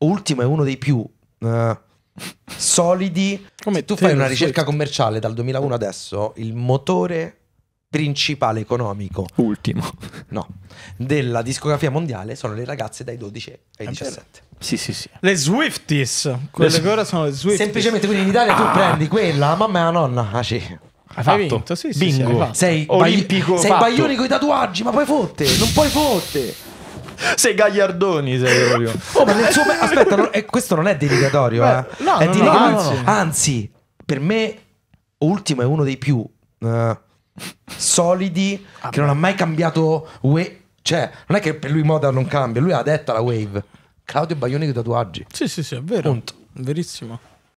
ultimo è uno dei più uh, solidi. Come tu fai una ricerca commerciale dal 2001 adesso, il motore principale economico ultimo no della discografia mondiale sono le ragazze dai 12 ai 17 sì sì sì le Swifties quelle le... che ora sono le Swifties semplicemente quindi in Italia ah. tu prendi quella mamma e la nonna ah, sì. Hai fatto. Vinto, sì, sì, Bingo. Sì, hai fatto. Sei olimpico. Sei fatto. baglioni con i tatuaggi, ma poi fotte, non puoi fotte sei gagliardoni, sei proprio. Oh, ma nel suo... Aspetta, no, eh, questo non è denigratorio, Beh, eh. no, è no, no, anzi. anzi, per me Ultimo è uno dei più uh, solidi ah, che beh. non ha mai cambiato we- cioè, non è che per lui moda non cambia, lui ha detto la wave. Claudio Baglioni con tatuaggi. Sì, sì, sì, è vero. Punto. Verissimo.